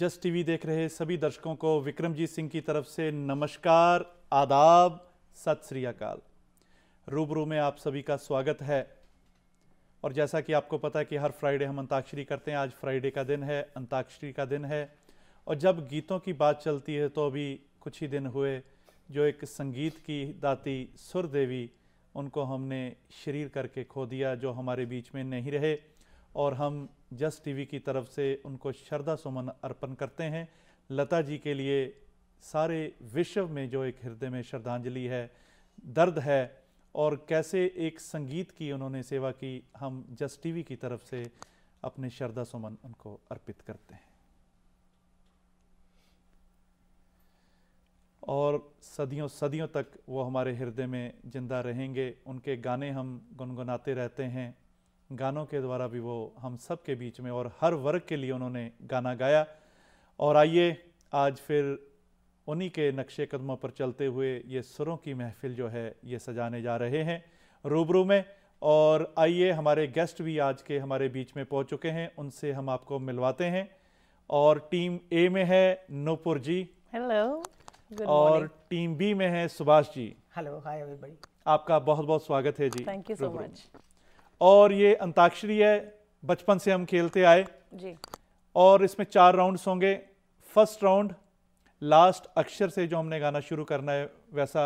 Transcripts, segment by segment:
Just TV देख रहे सभी दर्शकों को विक्रमजीत सिंह की तरफ से नमस्कार आदाब सत श्री अकाल रूबरू में आप सभी का स्वागत है और जैसा कि आपको पता है कि हर फ्राइडे हम अंताक्षरी करते हैं आज फ्राइडे का दिन है अंताक्षरी का दिन है और जब गीतों की बात चलती है तो अभी कुछ ही दिन हुए जो एक संगीत की दाती सुर देवी उनको हमने शरीर करके खो दिया जो हमारे बीच में नहीं रहे और हम जस टीवी की तरफ से उनको श्रद्धा सुमन अर्पण करते हैं लता जी के लिए सारे विश्व में जो एक हृदय में श्रद्धांजलि है दर्द है और कैसे एक संगीत की उन्होंने सेवा की हम जस टीवी की तरफ से अपने श्रद्धा सुमन उनको अर्पित करते हैं और सदियों सदियों तक वो हमारे हृदय में जिंदा रहेंगे उनके गाने हम गुनगुनाते रहते हैं गानों के द्वारा भी वो हम सब के बीच में और हर वर्ग के लिए उन्होंने गाना गाया और आइए आज फिर उन्हीं के नक्शे कदमों पर चलते हुए ये सुरों की महफिल जो है ये सजाने जा रहे हैं रूबरू में और आइए हमारे गेस्ट भी आज के हमारे बीच में पहुंच चुके हैं उनसे हम आपको मिलवाते हैं और टीम ए में है नूपुर जी हेलो और टीम बी में है Subhash ji hello hi everybody आपका बहुत बहुत स्वागत है जी थैंक यू सो मच और ये अंताक्षरी है बचपन से हम खेलते आए जी और इसमें चार राउंड्स होंगे फर्स्ट राउंड लास्ट अक्षर से जो हमने गाना शुरू करना है वैसा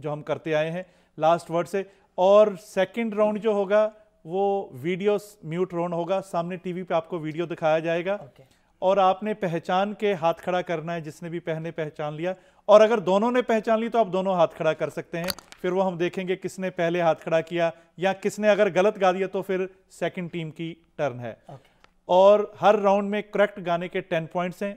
जो हम करते आए हैं लास्ट वर्ड से और सेकंड राउंड जो होगा वो वीडियो म्यूट राउंड होगा सामने टीवी पे आपको वीडियो दिखाया जाएगा okay. और आपने पहचान के हाथ खड़ा करना है जिसने भी पहने पहचान लिया और अगर दोनों ने पहचान ली तो आप दोनों हाथ खड़ा कर सकते हैं फिर वो हम देखेंगे किसने पहले हाथ खड़ा किया या किसने अगर गलत गा दिया तो फिर सेकंड टीम की टर्न है okay. और हर राउंड में करेक्ट गाने के टेन पॉइंट्स हैं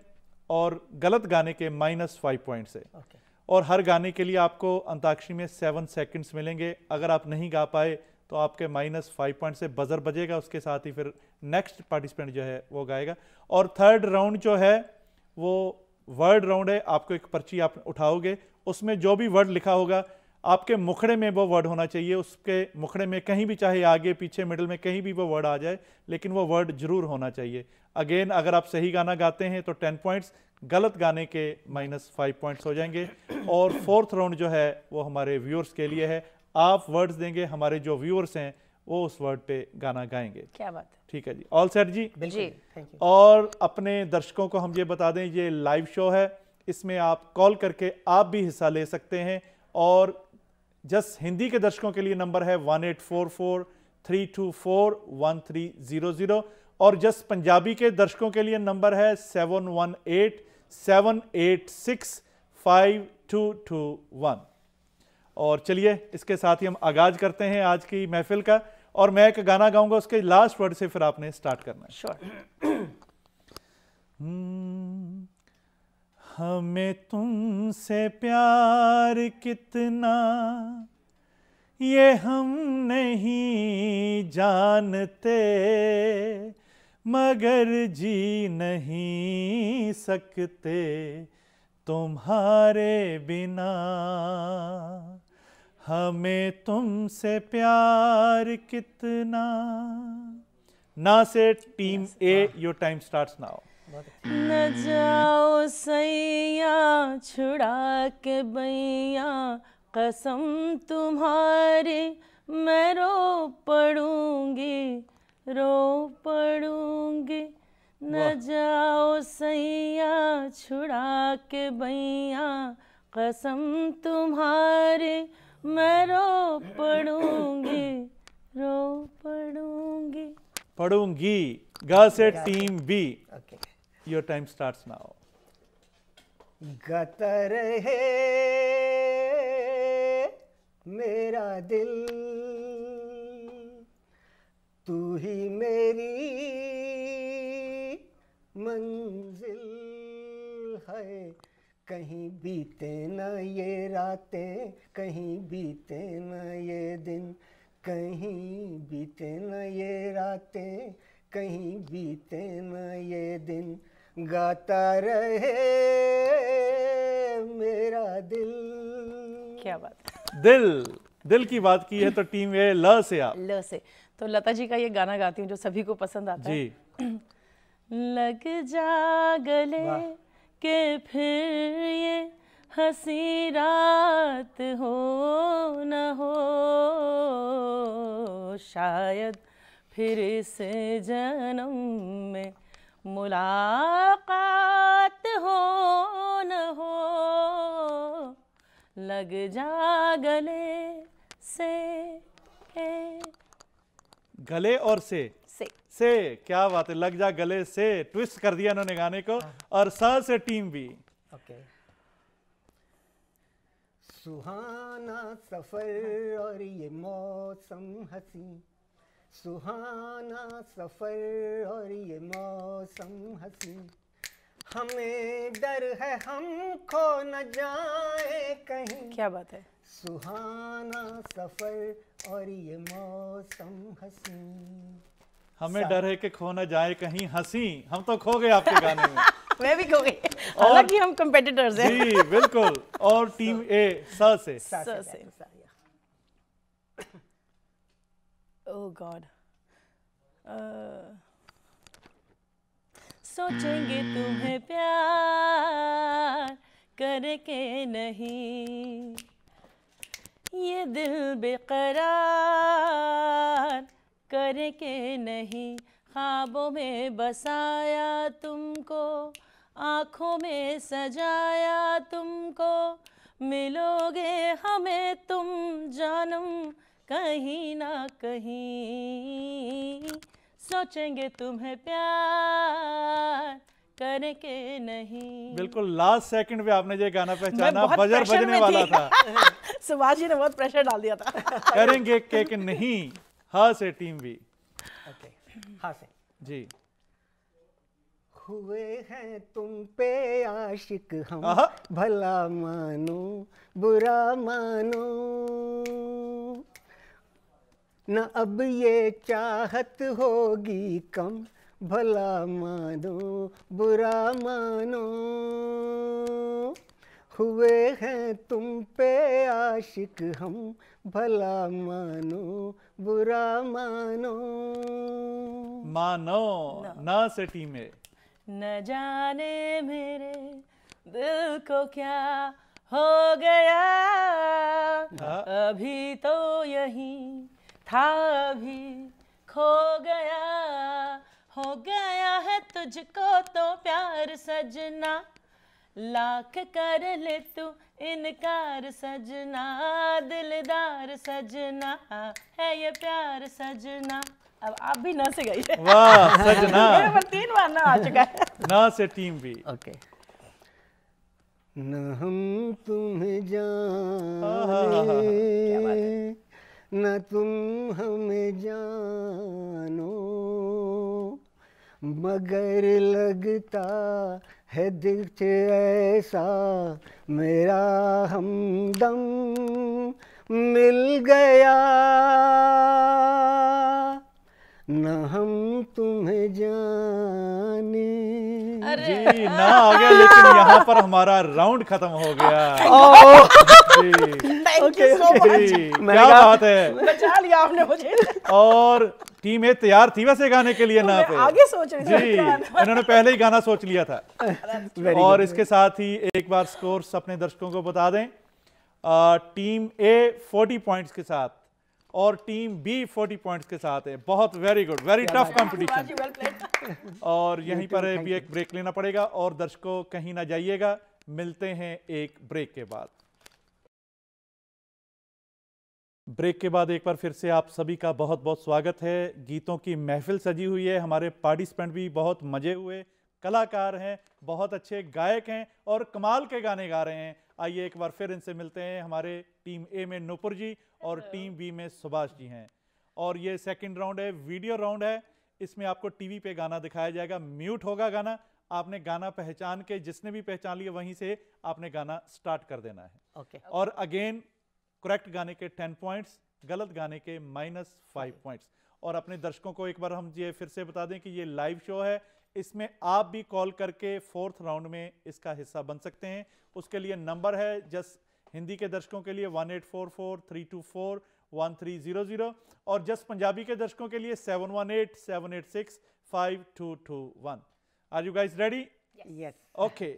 और गलत गाने के माइनस फाइव पॉइंट्स हैं okay. और हर गाने के लिए आपको अंताक्षरी में सेवन सेकेंड्स मिलेंगे अगर आप नहीं गा पाए तो आपके माइनस फाइव पॉइंट से बजर बजेगा उसके साथ ही फिर नेक्स्ट पार्टिसिपेंट जो है वो गाएगा और थर्ड राउंड जो है वो वर्ड राउंड है आपको एक पर्ची आप उठाओगे उसमें जो भी वर्ड लिखा होगा आपके मुखड़े में वो वर्ड होना चाहिए उसके मुखड़े में कहीं भी चाहे आगे पीछे मिडल में कहीं भी वो वर्ड आ जाए लेकिन वो वर्ड जरूर होना चाहिए अगेन अगर आप सही गाना गाते हैं तो टेन पॉइंट्स गलत गाने के माइनस फाइव पॉइंट्स हो जाएंगे और फोर्थ राउंड जो है वो हमारे व्यूअर्स के लिए है आप वर्ड्स देंगे हमारे जो व्यूअर्स हैं वो उस वर्ड पे गाना गाएंगे क्या बात है ठीक है जी ऑल सेट जी जी और अपने दर्शकों को हम ये बता दें ये लाइव शो है इसमें आप कॉल करके आप भी हिस्सा ले सकते हैं और जस्ट हिंदी के दर्शकों के लिए नंबर है one eight four four three two four one three zero zero और जस्ट पंजाबी के दर्शकों के लिए नंबर है seven one eight seven eight six five two two one और चलिए इसके साथ ही हम आगाज करते हैं आज की महफिल का और मैं एक गाना गाऊंगा उसके लास्ट वर्ड से फिर आपने स्टार्ट करना है sure. हम्म, हमें तुमसे प्यार कितना ये हम नहीं जानते मगर जी नहीं सकते तुम्हारे बिना हमें तुमसे प्यार कितना ना से team A your time starts now न जाओ सैया छुड़ा के बैया कसम तुम्हारे मैं रो पड़ूंगी रो पड़ूंगी न जाओ सैया छुड़ा के बैया कसम तुम्हारे मैं रो पढ़ूंगी रो पढ़ूंगी पढ़ूंगी गा से team B your time start now गत रहे मेरा दिल तू ही मेरी मंजिल है कहीं बीते न ये रातें कहीं बीते न ये दिन कहीं बीते न ये रातें कहीं बीते न ये दिन गाता रहे मेरा दिल क्या बात दिल दिल की बात की है तो टीम ये ल से आप ल से तो लता जी का ये गाना गाती हूँ जो सभी को पसंद आता जी। है लग जा गले के फिर ये हसी रात हो न हो शायद फिर इस जन्म में मुलाकात हो न हो लग जा गले से गले और से से क्या बात है लग जा गले से ट्विस्ट कर दिया इन्होंने गाने को हाँ। और सा से टीम भी ओके सुहाना सफर और ये मौसम हसी सुहाना सफर और ये मौसम हसी हमें डर है हम खो न जाए कहीं क्या बात है सुहाना सफर और ये मौसम हसी हमें डर है कि खो ना जाए कहीं हंसी हम तो खो गए आपके गाने में मैं भी खो गई हालांकि हम कंपेटिटर्स हैं जी बिल्कुल और टीम ए स से स से, ओ गॉड oh uh, सोचेंगे तुम्हें प्यार करके नहीं ये दिल बेकरार करके नहीं ख्वाबों में बसाया तुमको आँखों में सजाया तुमको मिलोगे हमें तुम जानम कहीं ना कहीं सोचेंगे तुम्हें प्यार करके नहीं बिल्कुल लास्ट सेकंड पे आपने जो गाना पहचाना बजर बजने वाला था सुभाष जी ने बहुत प्रेशर डाल दिया था करेंगे के, के नहीं हाँ से टीम बी ओके हा से जी हुए हैं तुम पे आशिक हम भला मानो बुरा मानो न अब ये चाहत होगी कम भला मानो बुरा मानो हुए हैं तुम पे आशिक हम भला मानो बुरा मानो मानो न सिटी में न जाने मेरे दिल को क्या हो गया आ? हाँ। अभी तो यही था अभी खो गया हो गया है तुझको तो प्यार सजना लाख कर ले तू इनकार सजना दिलदार सजना है ये प्यार सजना अब आप भी ना से गई वाह सजना मेरे पर तीन बार ना आ चुका है ना से टीम भी ओके okay. न हम तुम्हें जाने न तुम हमें जानो मगर लगता है दिल से ऐसा मेरा हमदम मिल गया ना हम तुम्हें जाने जी ना आ गया लेकिन यहाँ पर हमारा राउंड खत्म हो गया oh, जी, okay, so क्या बात है बचा लिया आपने मुझे और टीम ए तैयार थी वैसे गाने के लिए तो ना पे आगे सोच रही जी इन्होंने पहले ही गाना सोच लिया था और इसके साथ ही एक बार स्कोर अपने दर्शकों को बता दें आ, टीम ए 40 पॉइंट्स के साथ और टीम बी 40 पॉइंट्स के साथ है बहुत very good very tough competition और यहीं पर भी एक ब्रेक लेना पड़ेगा और दर्शकों कहीं ना जाइएगा मिलते हैं एक ब्रेक के बाद ब्रेक के बाद एक बार फिर से आप सभी का बहुत बहुत स्वागत है गीतों की महफिल सजी हुई है हमारे पार्टिसिपेंट भी बहुत मज़े हुए कलाकार हैं बहुत अच्छे गायक हैं और कमाल के गाने गा रहे हैं आइए एक बार फिर इनसे मिलते हैं हमारे टीम ए में नुपुर जी और टीम बी में सुभाष जी हैं और ये सेकंड राउंड है वीडियो राउंड है इसमें आपको टीवी पे गाना दिखाया जाएगा म्यूट होगा गाना आपने गाना पहचान के जिसने भी पहचान लिया वहीं से आपने गाना स्टार्ट कर देना है okay. और अगेन करेक्ट गाने के टेन पॉइंट्स गलत गाने के माइनस फाइव पॉइंट्स और अपने दर्शकों को एक बार हम ये फिर से बता दें कि ये लाइव शो है इसमें आप भी कॉल करके फोर्थ राउंड में इसका हिस्सा बन सकते हैं उसके लिए नंबर है जस्ट हिंदी के दर्शकों के लिए one eight four four three two four one three zero zero और जस्ट पंजाबी के दर्शकों के लिए seven one eight seven eight six five two two one are you guys ready yes okay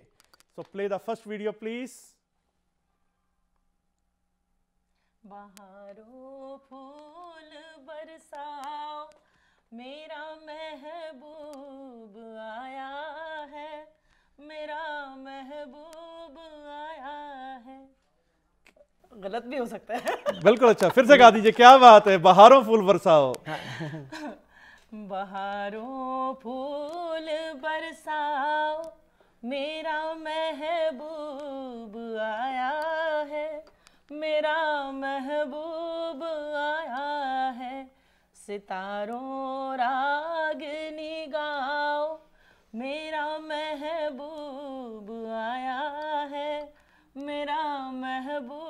so play the first video please बहारो फूल बरसाओ मेरा महबूब आया है मेरा महबूब आया है गलत भी हो सकता है बिल्कुल अच्छा फिर से गा दीजिए क्या बात है बहारों फूल बरसाओ बहारों फूल बरसाओ मेरा महबूब आया मेरा महबूब आया है सितारों राग निगाओ मेरा महबूब आया है मेरा महबूब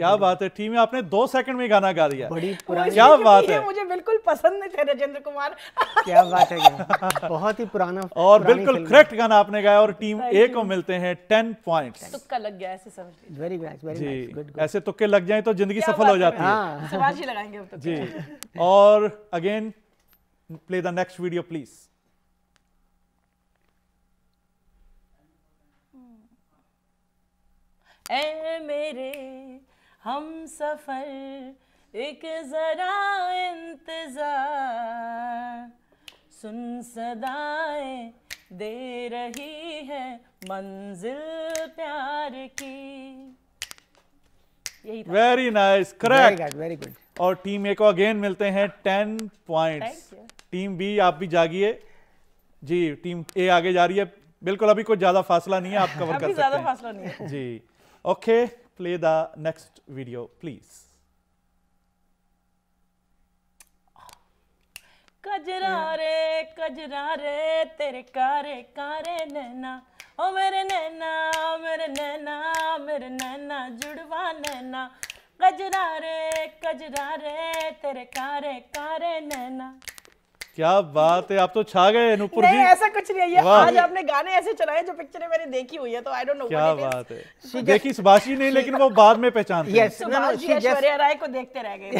क्या हाँ। बात है टीम आपने दो सेकंड में गाना गा दिया बड़ी पुरानी क्या बात है मुझे बिल्कुल पसंद नहीं थे राजेंद्र कुमार क्या बात है बहुत ही पुराना और बिल्कुल करेक्ट गाना आपने गाया और टीम ए को मिलते हैं टेन पॉइंट तुक्का लग गया ऐसे समझ वेरी नाइस वेरी गुड ऐसे तुक्के लग जाए तो जिंदगी सफल हो जाती है हाँ। लगाएंगे जी और again play the next video please ए मेरे हम सफ़र एक ज़रा इंतज़ार सुन सदाएं दे रही है मंजिल प्यार की very nice correct very good और टीम ए को अगेन मिलते हैं टेन पॉइंट्स टीम बी आप भी जागिए जी टीम ए आगे जा रही है बिल्कुल अभी कुछ ज्यादा फासला नहीं है आप कवर कर सकते हैं फासला नहीं है जी okay okay. play the next video, please. क्या बात है आप तो छा गए नूपुर जी ऐसा कुछ नहीं है आज आपने गाने ऐसे चलाए जो पिक्चरें मैंने देखी हुई है तो आई डोंट नो क्या बात है देखी सुभाषी नहीं लेकिन वो बाद में पहचान yes, no, no, ऐश्वर्या राय को देखते रह गए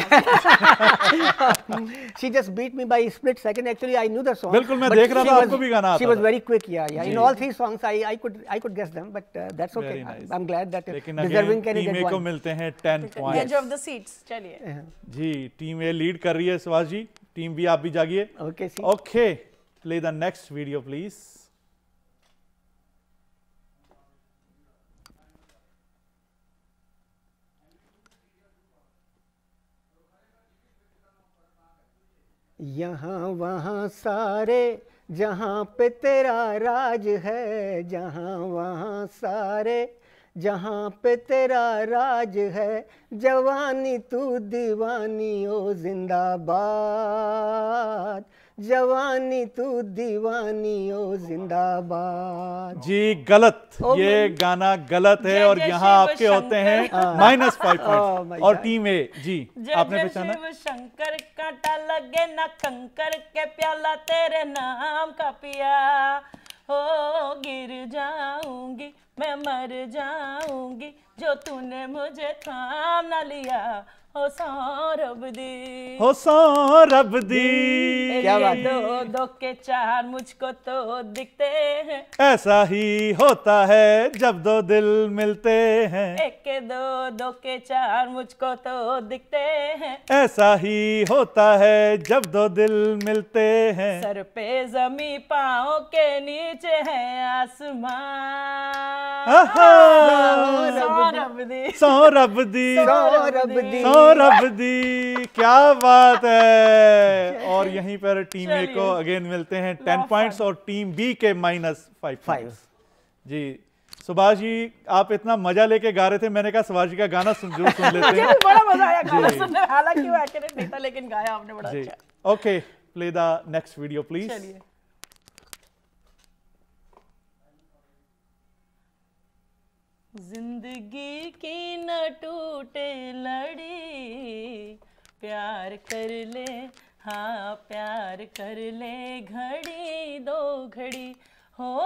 she just beat me by split second actually I knew the song बिल्कुल मैं देख रहा था आपको भी गाना आता she was very quick yeah in all three songs I I could I could guess them but that's okay I am glad that deserving can get one को मिलते हैं 10 points edge of the seats चलिए uh-huh। Ji team A lead कर रही है सुभाष जी team भी आप भी जागिए okay okay play the next video please यहाँ वहाँ सारे जहाँ पे तेरा राज है जहाँ वहाँ सारे जहाँ पे तेरा राज है जवानी तू दीवानी ओ जिंदाबाद जवानी तू दीवानी ओ जिंदाबाद जी गलत ये गाना गलत है और यहाँ आपके होते हैं माइनस हाँ। फाइव oh और टीम ए जी आपने पहचाना शंकर कांटा लगे ना कंकर के प्याला तेरे नाम का पिया हो गिर जाऊंगी मैं मर जाऊंगी जो तूने मुझे थाम ना लिया हो रब दी हो रब दी क्या बात दो दो के चार मुझको तो दिखते हैं ऐसा ही होता है जब दो दिल मिलते हैं एक के दो दो के चार मुझको तो दिखते हैं ऐसा ही होता है जब दो दिल मिलते हैं सर पे जमी पाओ के नीचे है आसमान सो रब दी सो रब दी सौ दी रब दी क्या बात है और यहीं पर टीम ए को अगेन मिलते हैं टेन पॉइंट्स और टीम बी के माइनस फाइव फाइव जी सुभाष जी आप इतना मजा लेके गा रहे थे मैंने कहा सुभाष जी का गाना सुन जो सुन लेते हैं बड़ा मजा आया गाना सुनने में हालांकि वो एक्यूरेट नहीं था लेकिन गाया आपने बड़ा अच्छा okay play the next video please चलिए जिंदगी की न टूटे लड़ी प्यार कर ले हाँ प्यार कर ले घड़ी दो घड़ी हो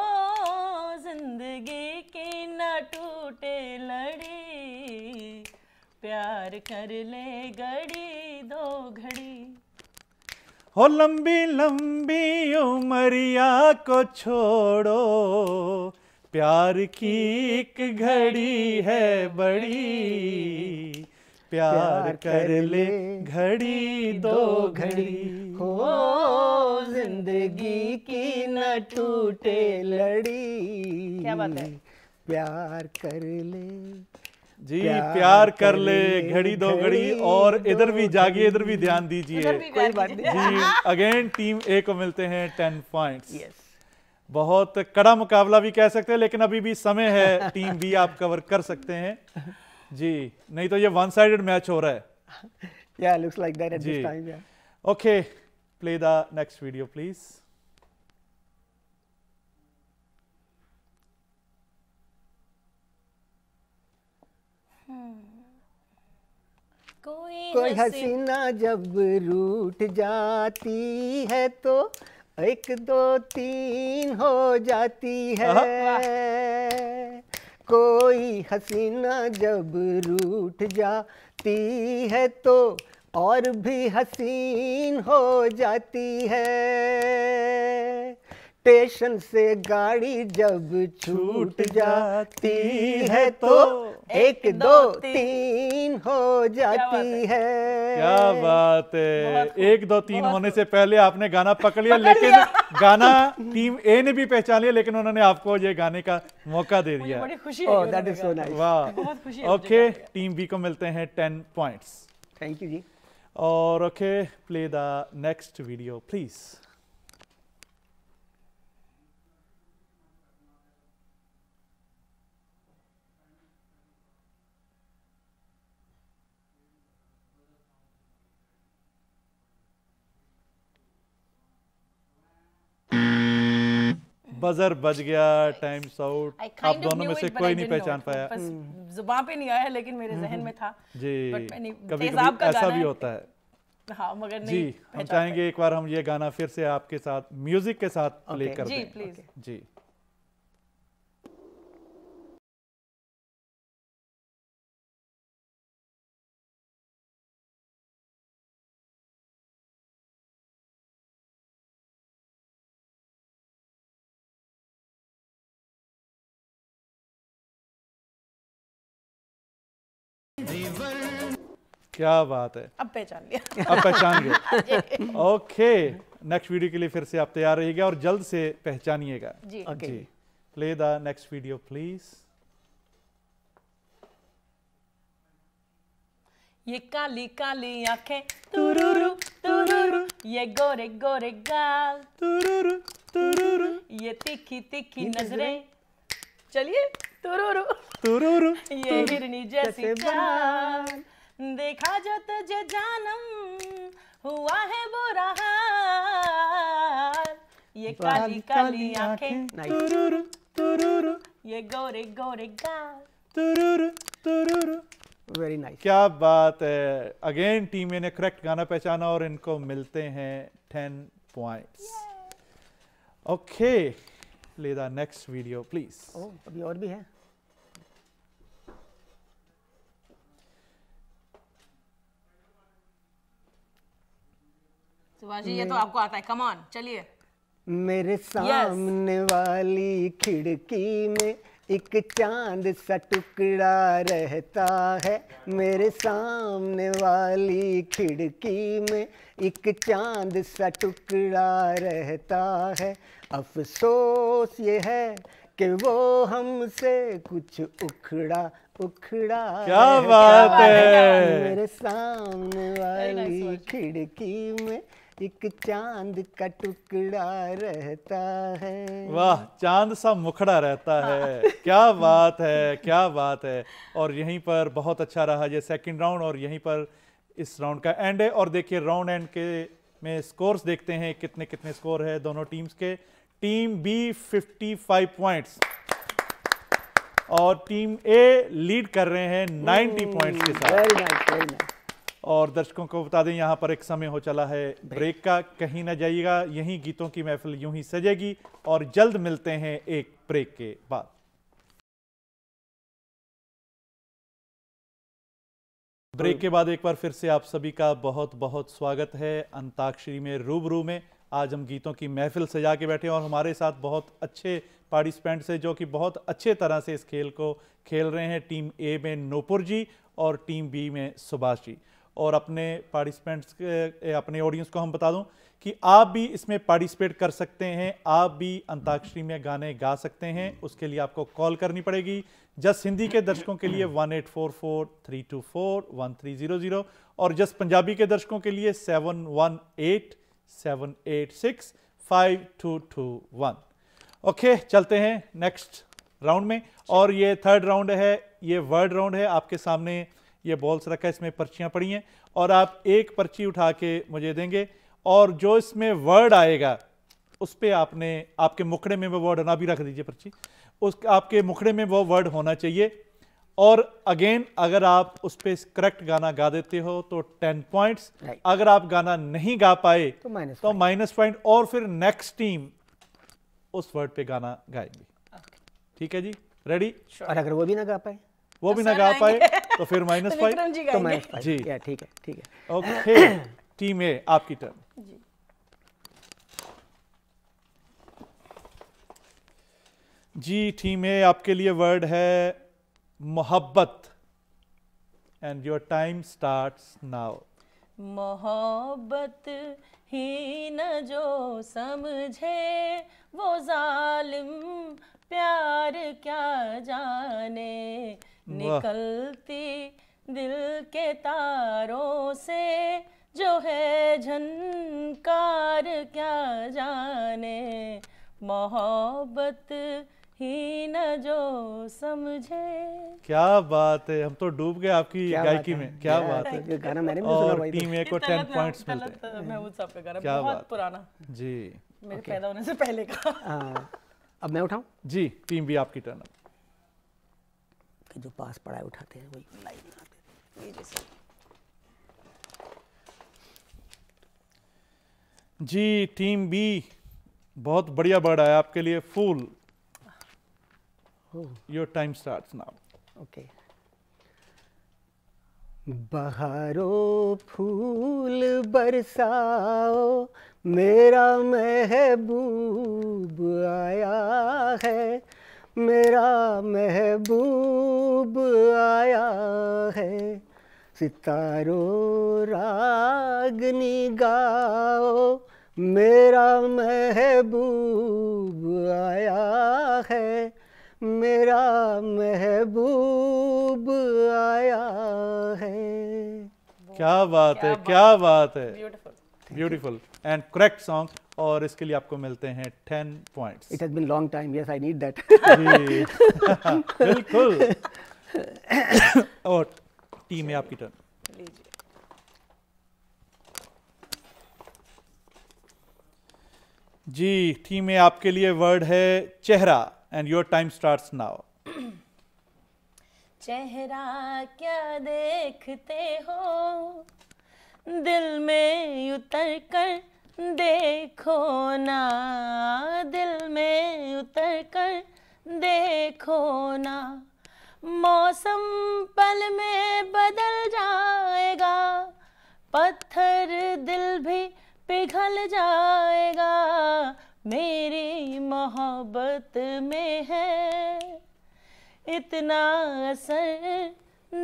जिंदगी की न टूटे लड़ी प्यार कर ले घड़ी दो घड़ी हो लंबी लंबी उमरिया को छोड़ो प्यार की एक घड़ी है बड़ी प्यार कर ले घड़ी दो घड़ी हो जिंदगी की न टूटे लड़ी क्या बात है प्यार कर ले जी प्यार, प्यार कर ले घड़ी दो घड़ी और इधर भी जागिए इधर भी ध्यान दीजिए जी अगेन टीम ए को मिलते हैं टेन पॉइंट्स बहुत कड़ा मुकाबला भी कह सकते हैं लेकिन अभी भी समय है टीम बी आप कवर कर सकते हैं जी नहीं तो ये वन साइडेड मैच हो रहा है yeah looks like that at जी. this time yeah okay play the कोई हसीना जब रूठ जाती है तो एक दो तीन हो जाती है कोई हसीना जब रूठ जाती है तो और भी हसीन हो जाती है स्टेशन से गाड़ी जब छूट जाती है तो, तो एक दो तीन हो जाती है क्या बात है एक दो तीन होने से पहले आपने गाना पकड़ लिया लेकिन गाना टीम ए ने भी पहचान लिया लेकिन उन्होंने आपको ये गाने का मौका दे दिया बड़ी खुशी oh, वाह ओके टीम बी को मिलते हैं टेन पॉइंट्स थैंक यू जी और okay play the next video please buzzer बज गया टाइम्स आउट आप दोनों में से कोई नहीं पहचान पाया जुबान पे नहीं आया लेकिन मेरे जहन में था जी कभी कभी ऐसा भी होता है हाँ मगर नहीं जी हम चाहेंगे एक बार हम ये गाना फिर से आपके साथ म्यूजिक के साथ प्ले कर दें जी क्या बात है अब पहचान लिया अब पहचान गए ओके नेक्स्ट वीडियो के लिए फिर से आप तैयार रहिएगा और जल्द से पहचानिएगा जी play the next video please ये काली काली आंखें तुरुरु तुरुरु ये गोरे गोरे गाल तुरुरु तुरुरु ये तीखी तीखी नजरें चलिए तुरुरु तुरुरु ये हिरनी जैसी चाल देखा जो तुझे जानम हुआ है बुरा हाल ये काली काली आंखें तुरुरु तुरुरु ये गोरे गोरे गाल तुरुरु तुरुरु वेरी नाइस nice. क्या बात है अगेन टीम ने करेक्ट गाना पहचाना और इनको मिलते हैं टेन पॉइंट्स ओके लेदा द नेक्स्ट वीडियो प्लीज ओ अभी और भी है शिवाजी ये तो आपको आता है कमान चलिए मेरे सामने वाली खिड़की में एक चांद सा टुकड़ा रहता है मेरे सामने वाली खिड़की में एक चांद सा टुकड़ा रहता है अफसोस ये है कि वो हमसे कुछ उखड़ा उखड़ा क्या बात है मेरे सामने वाली खिड़की में एक चांद का टुकड़ा रहता है वाह चांद सा मुखड़ा रहता हाँ। है क्या बात है क्या बात है और यहीं पर बहुत अच्छा रहा ये सेकंड राउंड और यहीं पर इस राउंड का एंड है और देखिए राउंड एंड के में स्कोर्स देखते हैं कितने कितने स्कोर है दोनों टीम्स के टीम बी 55 पॉइंट्स और टीम ए लीड कर रहे हैं 90 पॉइंट्स के साथ और दर्शकों को बता दें यहाँ पर एक समय हो चला है ब्रेक का कहीं ना जाइएगा यहीं गीतों की महफिल यूं ही सजेगी और जल्द मिलते हैं एक ब्रेक के बाद ब्रेक के बाद एक बार फिर से आप सभी का बहुत बहुत स्वागत है अंताक्षरी में रूबरू में आज हम गीतों की महफिल सजा के बैठे और हमारे साथ बहुत अच्छे पार्टिसिपेंट्स हैं जो कि बहुत अच्छे तरह से इस खेल को खेल रहे हैं टीम ए में नोपुर जी और टीम बी में सुभाष जी और अपने पार्टिसिपेंट्स अपने ऑडियंस को हम बता दूं कि आप भी इसमें पार्टिसिपेट कर सकते हैं आप भी अंताक्षरी में गाने गा सकते हैं उसके लिए आपको कॉल करनी पड़ेगी जस्ट हिंदी के दर्शकों के लिए one eight four four three two four one three zero zero और जस्ट पंजाबी के दर्शकों के लिए seven one eight seven eight six five two two one okay चलते हैं नेक्स्ट राउंड में और ये थर्ड राउंड है ये वर्ड राउंड है आपके सामने ये बॉल्स रखा है इसमें पर्चियाँ पड़ी हैं और आप एक पर्ची उठा के मुझे देंगे और जो इसमें वर्ड आएगा उस पर आपने आपके मुखड़े में वो वर्ड होना भी रख दीजिए पर्ची उस आपके मुखड़े में वो वर्ड होना चाहिए और अगेन अगर आप उस पर करेक्ट गाना गा देते हो तो टेन पॉइंट्स अगर आप गाना नहीं गा पाए तो माइनस तो पॉइंट और फिर नेक्स्ट टीम उस वर्ड पे गाना गाएगी ठीक है जी रेडी और अगर वो भी ना गा पाए वो भी तो ना गा पाए तो फिर माइनस फाइव तो माइनस तो फाइव जी ठीक है ठीक है ओके टीम ए आपकी टर्न जी टीम ए आपके लिए वर्ड है मोहब्बत and your time starts now मोहब्बत ही न जो समझे वो जालिम प्यार क्या जाने निकलती दिल के तारों से जो है झनकार क्या जाने मोहब्बत ही न जो समझे क्या बात है हम तो डूब गए आपकी गायकी में क्या बात तो है गाना मैंने भी सुना तो। टीम ए को 10 पॉइंट्स मिलते हैं मैं महमूद सब का गाना बहुत पुराना जी मेरे पैदा होने से पहले का हाँ। अब मैं उठाऊं जी टीम भी आपकी टर्न है जो पास पड़ा है उठाते हैं वही लाइन जी टीम बी बहुत बढ़िया बर्ड आया आपके लिए फूल your time start now okay बहारो फूल बरसाओ मेरा महबूब आया है मेरा महबूब आया है सितारों रागनि गाओ मेरा महबूब आया है मेरा महबूब आया है क्या बात है क्या बात है ब्यूटीफुल एंड करेक्ट सॉन्ग और इसके लिए आपको मिलते हैं ten point it has been long time yes I need that बिल्कुल और टीम में आपकी टर्न जी टीम में आपके लिए वर्ड है चेहरा and your time starts now चेहरा क्या देखते हो दिल में उतर कर देखो ना दिल में उतर कर देखो ना मौसम पल में बदल जाएगा पत्थर दिल भी पिघल जाएगा मेरी मोहब्बत में है इतना असर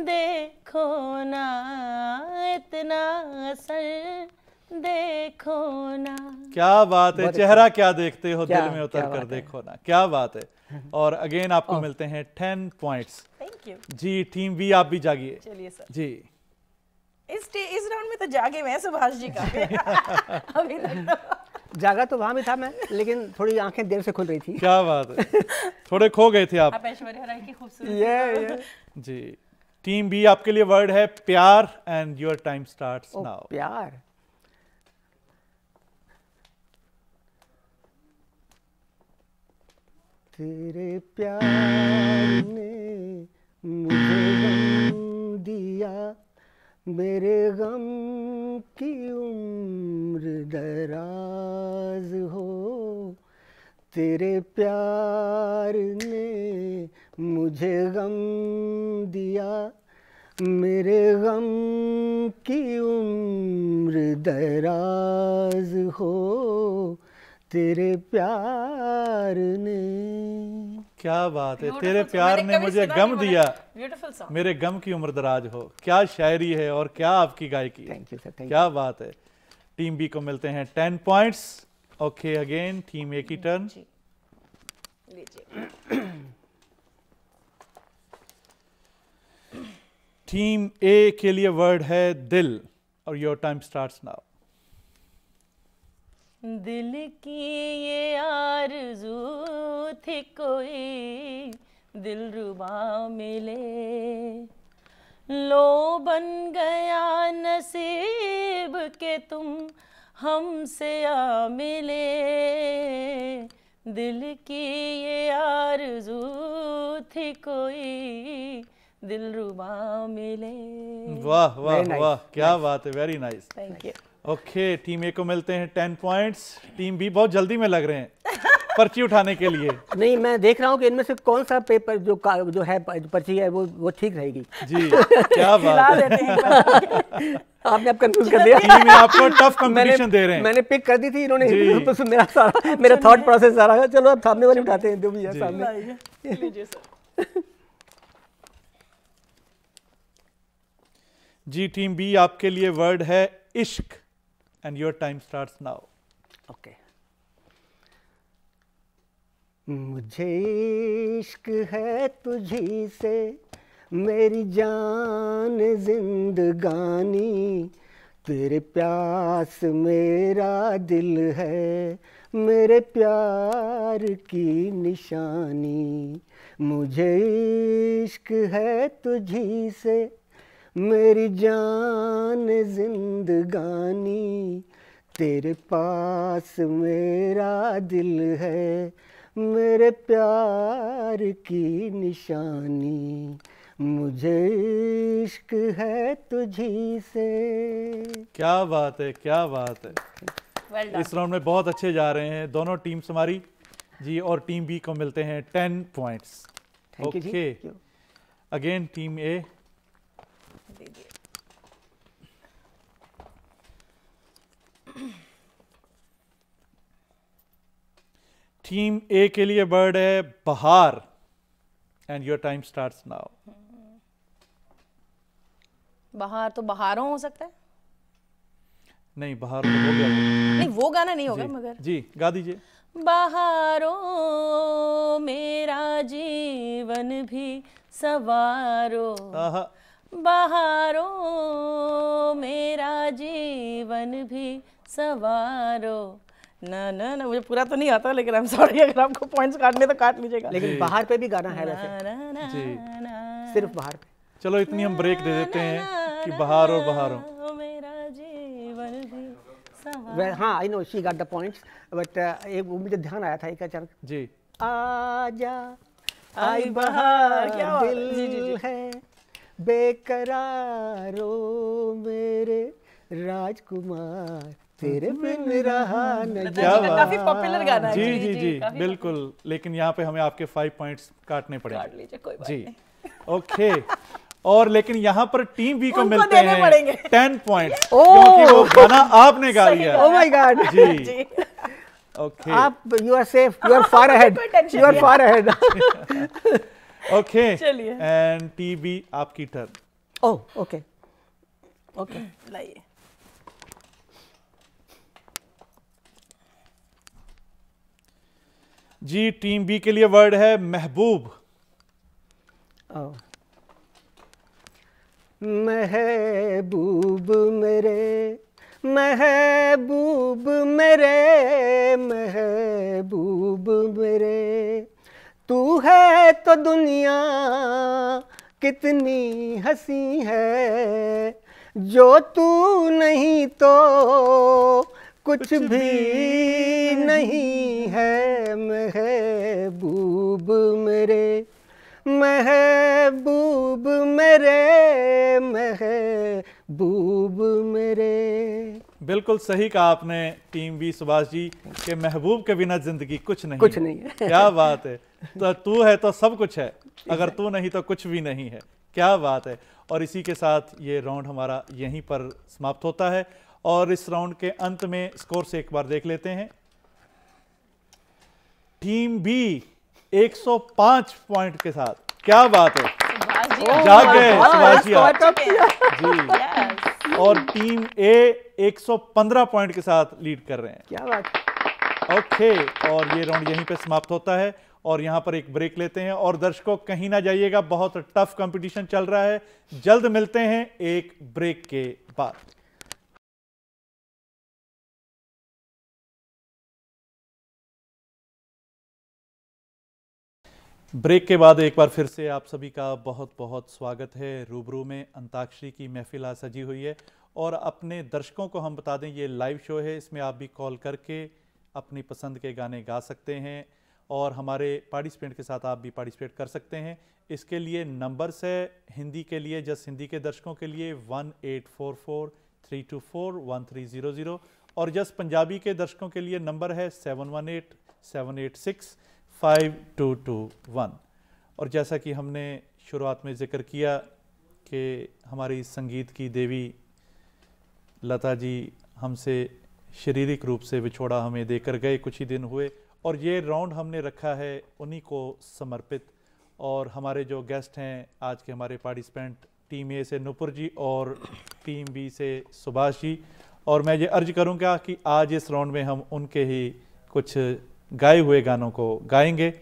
देखो ना इतना असर देखो ना क्या बात है अच्छा। चेहरा क्या देखते हो क्या, दिल में उतर कर देखो ना क्या बात है और अगेन आपको मिलते हैं टेन पॉइंट्स थैंक यू जी टीम वी आप भी जागिए जी इस इस राउंड में तो जागे मैं सुभाष जी का अभी तक तो। जागा तो वहां भी था मैं लेकिन थोड़ी आंखें देर से खुल रही थी क्या बात है थोड़े खो गए थे आप, ये, ये। जी टीम बी आपके लिए वर्ड है प्यार and your time starts now प्यार तेरे प्यार ने मुझे गम दिया मेरे गम की उम्र दराज हो तेरे प्यार ने मुझे गम दिया मेरे गम की उम्र दराज हो तेरे प्यार ने क्या बात है तेरे प्यार ने मुझे गम दिया मेरे गम की उम्र दराज हो क्या शायरी है और क्या आपकी गायकी थैंक यू सर क्या बात है टीम बी को मिलते हैं ten points okay again team A की टर्न टीम ए के लिए वर्ड है दिल और योर टाइम स्टार्ट्स नाउ दिल की ये आरज़ू थी कोई दिल रुबा मिले लो बन गया नसीब के तुम हमसे आ मिले दिल की ये आरज़ू थी कोई दिल रुबा मिले वाह वाह वाह क्या बात है very nice thank you okay okay, team A को मिलते हैं टेन पॉइंट्स टीम बी बहुत जल्दी में लग रहे हैं पर्ची उठाने के लिए नहीं मैं देख रहा हूँ कि इनमें से कौन सा पेपर जो जो है पर्ची है वो वो ठीक रहेगी जी क्या बात है आपने आप कंफ्यूज कर दिया टीम आपको टफ कंपटीशन दे रहे हैं मैंने पिक कर दी थी इन्होंने तो मेरा सारा अच्छा मेरा थॉट प्रोसेस सारा चलो अब सामने वाले उठाते हैं जो भी है सामने जी टीम बी आपके लिए वर्ड है इश्क and your time starts now. Okay. मुझे इश्क है तुझी से मेरी जान जिंदगानी तेरे प्यास मेरा दिल है मेरे प्यार की निशानी मुझे इश्क है तुझी से मेरी जान जिंदगानी तेरे पास मेरा दिल है मेरे प्यार की निशानी मुझे इश्क है तुझी से क्या बात है क्या बात है well इस राउंड में बहुत अच्छे जा रहे हैं दोनों टीम्स हमारी जी और टीम बी को मिलते हैं ten points okay again team A team A के लिए वर्ड है बहार and your time start now बहार तो बहारों हो सकता है नहीं बहार तो हो गया नहीं वो गाना नहीं होगा मगर जी गा दीजिए बहारों मेरा जीवन भी सवारो बहारों मेरा जीवन भी सवार ना ना ना मुझे पूरा तो नहीं आता लेकिन आई एम सॉरी अगर आपको पॉइंट्स काटने तो काट लीजिएगा लेकिन बाहर पे भी गाना है वैसे जी सिर्फ बाहर पे चलो इतनी हम ब्रेक दे देते हैं कि बाहर और बाहर हो हाँ I know she got the points but एक वो मुझे ध्यान आया था एक अचानक जी आजा आई बाहर क्या दिल जी, जी, जी. है बेकरारो मेरे राजकुमार तेरे हम्म। बिन रहा न जावा अच्छा, अच्छा, अच्छा, काफी पॉपुलर गाना है जी जी जी, जी बिल्कुल लेकिन यहाँ पे हमें आपके फाइव पॉइंट्स काटने पड़ेंगे काट लीजिए कोई बात जी ओके और लेकिन यहाँ पर टीम बी को मिलते हैं टेन पॉइंट क्योंकि वो गाना आपने गा लिया ओह माय गॉड जी ओके आप you are safe you are far ahead you are far ahead okay and TB आपकी टर्न ओह ओके ओके लाइए जी टीम बी के लिए वर्ड है महबूब महबूब मेरे महबूब मेरे महबूब मेरे तू है तो दुनिया कितनी हंसी है जो तू नहीं तो कुछ भी नहीं है महबूब मेरे महबूब मेरे महबूब मेरे बिल्कुल सही कहा आपने टीम वी सुभाष जी के महबूब के बिना जिंदगी कुछ नहीं कुछ नहीं है क्या बात है तो तू है तो सब कुछ है अगर तू नहीं तो कुछ भी नहीं है क्या बात है और इसी के साथ ये राउंड हमारा यहीं पर समाप्त होता है और इस राउंड के अंत में स्कोर से एक बार देख लेते हैं टीम बी 105 पॉइंट के साथ क्या बात है जाग गए अच्छा और टीम ए 115 पॉइंट के साथ लीड कर रहे हैं क्या बात ओके और ये राउंड यहीं पे समाप्त होता है और यहां पर एक ब्रेक लेते हैं और दर्शकों कहीं ना जाइएगा बहुत टफ कंपटीशन चल रहा है जल्द मिलते हैं एक ब्रेक के बाद ब्रेक के बाद एक बार फिर से आप सभी का बहुत बहुत स्वागत है रूबरू में अंताक्षरी की महफिल आज सजी हुई है और अपने दर्शकों को हम बता दें ये लाइव शो है इसमें आप भी कॉल करके अपनी पसंद के गाने गा सकते हैं और हमारे पार्टिसिपेंट के साथ आप भी पार्टिसिपेट कर सकते हैं इसके लिए नंबर्स है हिंदी के लिए जस्ट हिंदी के दर्शकों के लिए one eight four four three two four one three zero zero और जस्ट पंजाबी के दर्शकों के लिए नंबर है seven one eight seven eight six five two two one और जैसा कि हमने शुरुआत में ज़िक्र किया कि हमारी संगीत की देवी लता जी हमसे शारीरिक रूप से बिछोड़ा हमें देकर गए कुछ ही दिन हुए और ये राउंड हमने रखा है उन्हीं को समर्पित और हमारे जो गेस्ट हैं आज के हमारे पार्टिसिपेंट टीम ए से नुपुर जी और टीम बी से सुभाष जी और मैं ये अर्ज करूंगा कि आज इस राउंड में हम उनके ही कुछ गाए हुए गानों को गाएंगे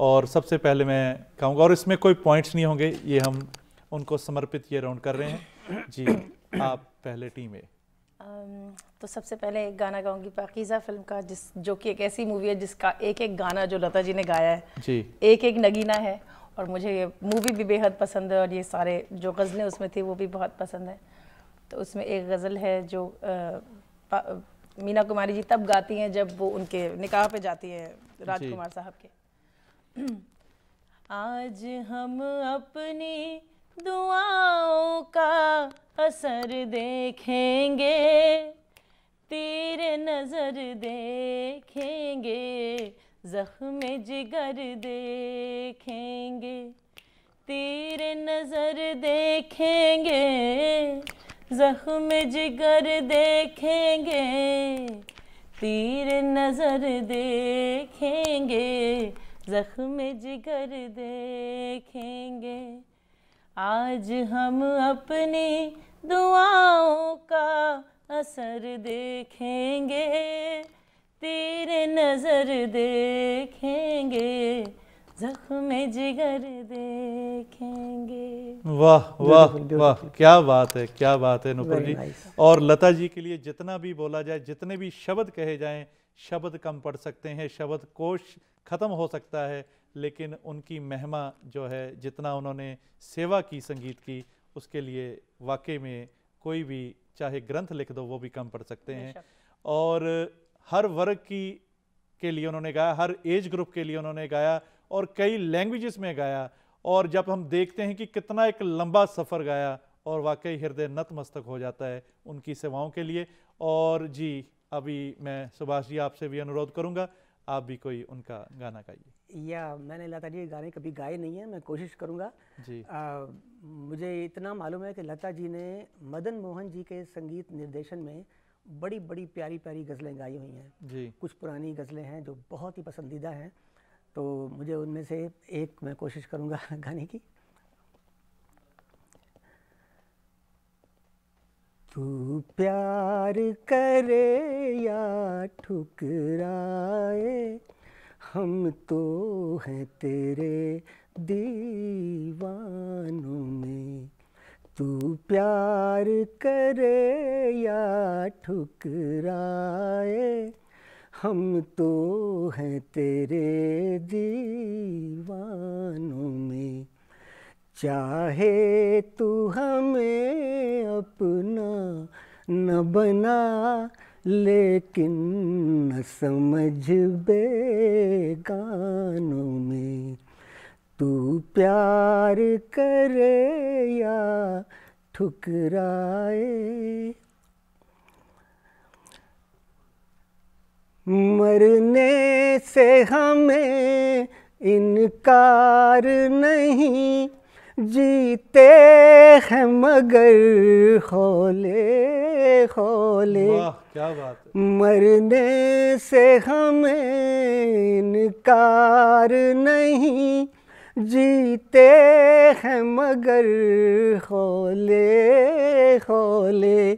और सबसे पहले मैं कहूँगा और इसमें कोई पॉइंट्स नहीं होंगे ये हम उनको समर्पित ये राउंड कर रहे हैं जी आप पहले टीम है तो सबसे पहले एक गाना गाऊंगी पाकिज़ा फिल्म का जिस जो कि एक ऐसी मूवी है जिसका एक एक गाना जो लता जी ने गाया है जी एक एक नगीना है और मुझे ये मूवी भी बेहद पसंद है और ये सारे जो गज़लें उसमें थी वो भी बहुत पसंद है तो उसमें एक गज़ल है जो आ, मीना कुमारी जी तब गाती हैं जब वो उनके निकाह पे जाती है राजकुमार साहब के आज हम अपनी दुआओं का असर देखेंगे तीर नजर देखेंगे जख्म जिगर देखेंगे तीर नजर देखेंगे जख्म जिगर देखेंगे तीर नजर देखेंगे जख्म जिगर देखेंगे आज हम अपनी दुआओं का असर देखेंगे तीर नज़र देखेंगे जख्म जिगर देखेंगे वाह वाह वाह क्या बात है क्या बात है नुपुर जी nice. और लता जी के लिए जितना भी बोला जाए जितने भी शब्द कहे जाएं शब्द कम पढ़ सकते हैं शब्द कोश ख़त्म हो सकता है लेकिन उनकी महिमा जो है जितना उन्होंने सेवा की संगीत की उसके लिए वाकई में कोई भी चाहे ग्रंथ लिख दो वो भी कम पढ़ सकते हैं और हर वर्ग की के लिए उन्होंने गाया हर एज ग्रुप के लिए उन्होंने गाया और कई लैंग्वेजेस में गाया और जब हम देखते हैं कि कितना एक लंबा सफ़र गया और वाकई हृदय नतमस्तक हो जाता है उनकी सेवाओं के लिए और जी अभी मैं सुभाष जी आपसे भी अनुरोध करूंगा आप भी कोई उनका गाना गाइए या मैंने लता जी गाने कभी गाए नहीं है मैं कोशिश करूंगा जी आ, मुझे इतना मालूम है कि लता जी ने मदन मोहन जी के संगीत निर्देशन में बड़ी बड़ी प्यारी प्यारी गज़लें गाई हुई हैं जी कुछ पुरानी गज़लें हैं जो बहुत ही पसंदीदा हैं तो मुझे उनमें से एक मैं कोशिश करूँगा गाने की तू प्यार करे या ठुकराए हम तो हैं तेरे दीवानों में तू प्यार करे या ठुकराए हम तो हैं तेरे दीवानों में चाहे तू हमें अपना न बना लेकिन न समझ बेगानों में तू प्यार करे या ठुकराए मरने से हमें इनकार नहीं जीते हैं मगर खोले खोले क्या बात है। मरने से हमें इनकार नहीं जीते हैं मगर खोले खोले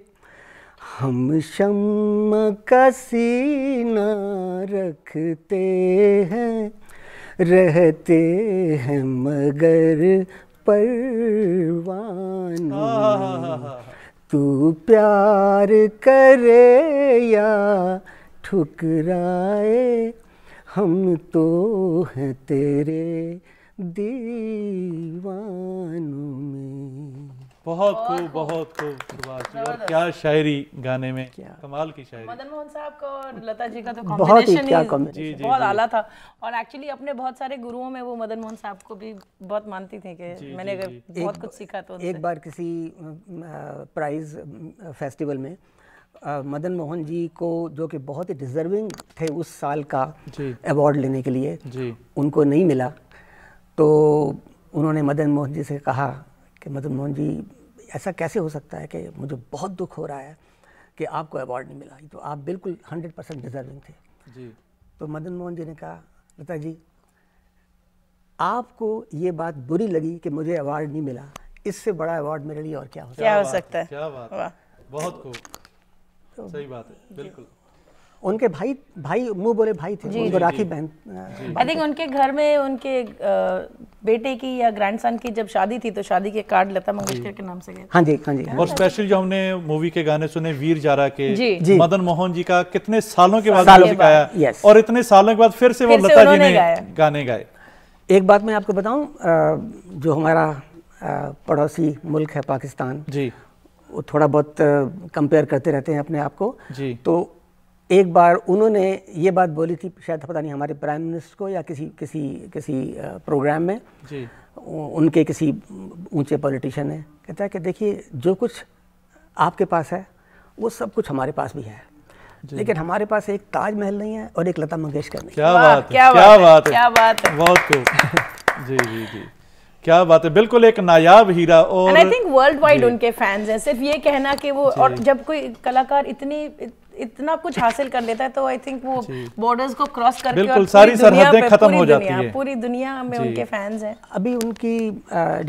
हम शम का सीना रखते हैं रहते हैं मगर परवान तू प्यार करे या ठुकराए हम तो हैं तेरे दीवानों में बहुत खूब बहुत खूब सुभाष जी और क्या शायरी गाने में कमाल की शायरी मदन मोहन साहब का और लता जी का तो बहुत ही क्या बहुत आला था और एक्चुअली अपने बहुत सारे गुरुओं में वो मदन मोहन साहब को भी बहुत मानती थी कि मैंने अगर बहुत कुछ सीखा तो एक बार किसी प्राइज फेस्टिवल में मदन मोहन जी को जो कि बहुत ही डिजर्विंग थे उस साल का अवार्ड लेने के लिए उनको नहीं मिला तो उन्होंने मदन मोहन जी से कहा कि मदन मोहन जी ऐसा कैसे हो सकता है कि मुझे बहुत दुख हो रहा है कि आपको अवार्ड नहीं मिला तो आप बिल्कुल हंड्रेड परसेंट डिजर्विंग थे जी तो मदन मोहन जी ने कहा लता जी आपको ये बात बुरी लगी कि मुझे अवार्ड नहीं मिला इससे बड़ा अवार्ड मेरे लिए और क्या हो सकता क्या हो सकता है क्या बात बहुत खूब तो सही बात है बिल्कुल उनके भाई भाई मुंह बोले भाई थे उनको राखी बहन आई थिंक उनके घर में उनके बेटे की या ग्रैंडसन की जब शादी थी तो शादी के कार्ड लता मंगेशकर के नाम से गए हाँ जी हाँ जी हाँ और स्पेशल जो हमने मूवी के गाने सुने वीर जारा के जी, मदन मोहन जी का कितने सालों के बाद गाया और इतने सालों के बाद फिर से वो लता जी ने गाने गाए एक बात मैं आपको बताऊं जो हमारा पड़ोसी मुल्क है पाकिस्तान जी वो थोड़ा बहुत कंपेयर करते रहते हैं अपने आप को तो एक बार उन्होंने ये बात बोली थी शायद पता नहीं हमारे प्राइम मिनिस्टर को या किसी किसी किसी प्रोग्राम में जी। उनके किसी ऊंचे पॉलिटिशियन ने कहता है कि देखिए जो कुछ आपके पास है वो सब कुछ हमारे पास भी है लेकिन हमारे पास एक ताजमहल नहीं है और एक लता मंगेशकर नहीं क्या बात क्या बात है क्या बात है बहुत खूब जी जी जी क्या बात है बिल्कुल एक नायाब हीरा और आई थिंक वर्ल्ड वाइड उनके फैंस हैं सिर्फ ये कहना कि वो और जब कोई कलाकार इतनी इतना कुछ हासिल कर लेता है तो आई थिंक वो बॉर्डर्स को क्रॉस करके बिल्कुल सारी सरहदें खत्म हो जाती है पूरी दुनिया में उनके फैंस हैं अभी उनकी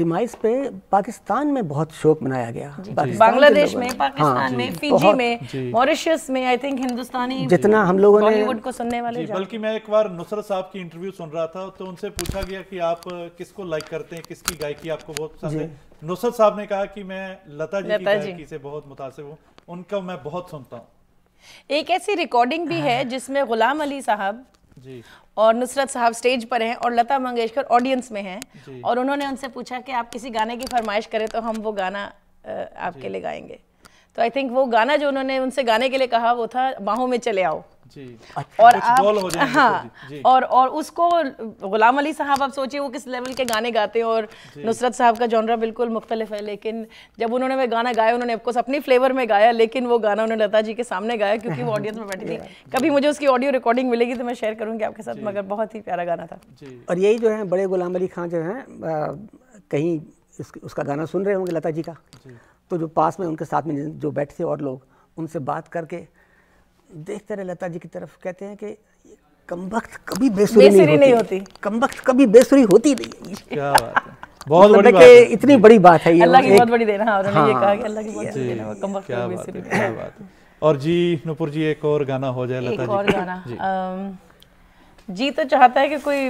डिमाइस पे पाकिस्तान में बहुत शोक मनाया गया बांग्लादेश में हाँ, पाकिस्तान में फिजी में मॉरिशस में आई थिंक हिंदुस्तानी जितना हम लोगों ने बॉलीवुड को सुनने वाले बल्कि मैं एक बार नुसरत साहब की इंटरव्यू सुन रहा था तो उनसे पूछा गया कि आप किसको लाइक करते हैं किसकी गायकी आपको बहुत पसंद है नुसरत साहब ने कहा कि मैं लता जी की गायकी से बहुत मुतासिर हूँ उनका मैं बहुत सुनता हूँ एक ऐसी रिकॉर्डिंग भी है हाँ। जिसमें गुलाम अली साहब और नुसरत साहब स्टेज पर हैं और लता मंगेशकर ऑडियंस में हैं और उन्होंने उनसे पूछा कि आप किसी गाने की फरमाइश करें तो हम वो गाना आपके लिए गाएंगे तो आई थिंक वो गाना जो उन्होंने उनसे गाने के लिए कहा वो था बाहों में चले आओ अच्छा, और आप हो हाँ, हाँ, जी। और और उसको गुलाम अली साहब आप सोचिए वो किस लेवल के गाने गाते हैं और नुसरत साहब का जॉनरा बिल्कुल मुख्तलिफ है लेकिन जब उन्होंने वह गाना गाया उन्होंने अफकोर्स अपनी फ्लेवर में गाया लेकिन वो गाना उन्होंने लता जी के सामने गाया क्योंकि वो ऑडियंस में बैठी थी कभी मुझे उसकी ऑडियो रिकॉर्डिंग मिलेगी तो मैं शेयर करूँगी आपके साथ मगर बहुत ही प्यारा गाना था और यही जो है बड़े गुलाम अली खान जो है कहीं उसका गाना सुन रहे होंगे लता जी का तो जो पास में उनके साथ में जो बैठे थे और लोग उनसे बात करके देखते रहे लता जी की तरफ कहते हैं कि कमबख्त कभी बेसुरी, नहीं, नहीं, नहीं होती, कमबख्त कभी बेसुरी होती नहीं है क्या बात है बहुत मतलब बड़ी बात है इतनी बड़ी बात है ये अल्लाह की बहुत बड़ी देना है और ये हाँ। कहा कि अल्लाह की बहुत बड़ी देना कम वक्त कभी बेसुरी नहीं क्या बात है और जी नूपुर जी एक और गाना हो जाए लता जी एक और गाना जी तो चाहता है कि कोई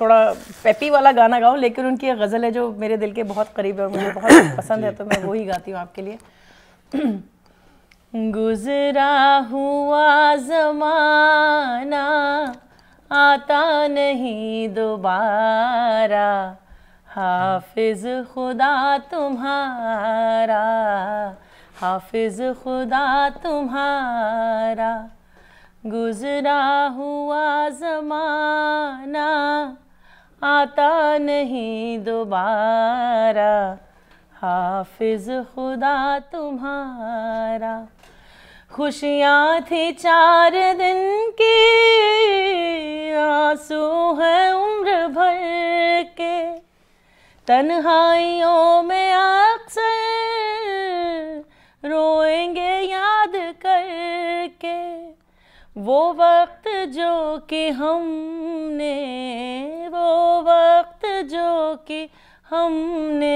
थोड़ा पेपी वाला गाना गाओ लेकिन उनकी एक गज़ल है जो मेरे दिल के बहुत करीब है और मुझे बहुत पसंद है तो मैं वो ही गाती हूँ आपके लिए गुजरा हुआ जमाना आता नहीं दोबारा हाफिज खुदा तुम्हारा हाफिज खुदा तुम्हारा गुजरा हुआ जमाना आता नहीं दोबारा हाफिज खुदा तुम्हारा खुशियाँ थी चार दिन की आंसू है उम्र भर के तन्हाइयों में अक्सर रोएंगे याद करके वो वक्त जो कि हमने वो वक्त जो कि हमने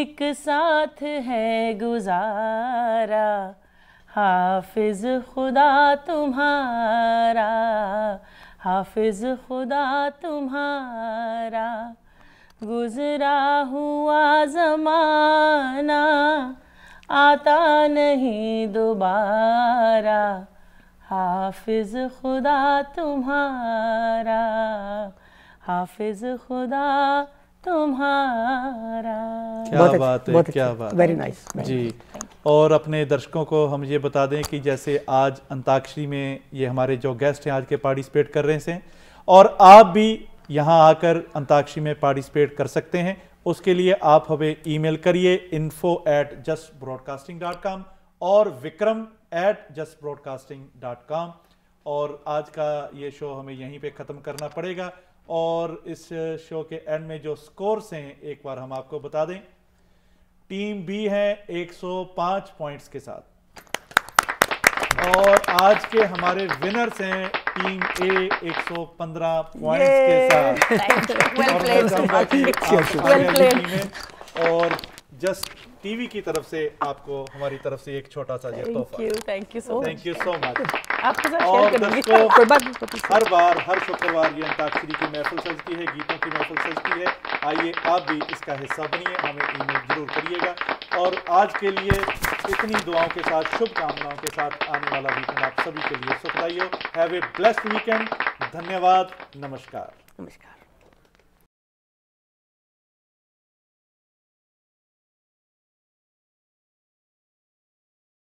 एक साथ है गुजारा हाफिज खुदा तुम्हारा हाफिज खुदा तुम्हारा गुजरा हुआ ज़माना आता नहीं दोबारा हाफिज खुदा तुम्हारा हाफिज खुदा तुम्हारा क्या बात है क्या बात वेरी नाइस जी और अपने दर्शकों को हम ये बता दें कि जैसे आज अंताक्षरी में ये हमारे जो गेस्ट हैं आज के पार्टिसिपेट कर रहे हैं और आप भी यहाँ आकर अंताक्षरी में पार्टिसिपेट कर सकते हैं उसके लिए आप हमें ईमेल करिए info at just broadcasting dot com और Vikram at just broadcasting dot com और आज का ये शो हमें यहीं पे ख़त्म करना पड़ेगा और इस शो के एंड में जो स्कोर्स हैं एक बार हम आपको बता दें टीम बी है 105 पॉइंट्स के साथ और आज के हमारे विनर्स हैं टीम ए 115 पॉइंट्स के साथ well और जस्ट टीवी की तरफ से आपको हमारी तरफ से एक छोटा सा ये thank you so thank you so much हर बार हर शुक्रवार ये अंताक्षरी की महफिल सजती है गीतों की महफिल सजती है आइए आप भी इसका हिस्सा बनिए हमें ईमेल जरूर करिएगा और आज के लिए इतनी दुआओं के साथ शुभकामनाओं के साथ आने वाला वीकेंड आप सभी के लिए सुखदाई हो हैव ए ब्लेस्ड वीकेंड धन्यवाद नमस्कार नमस्कार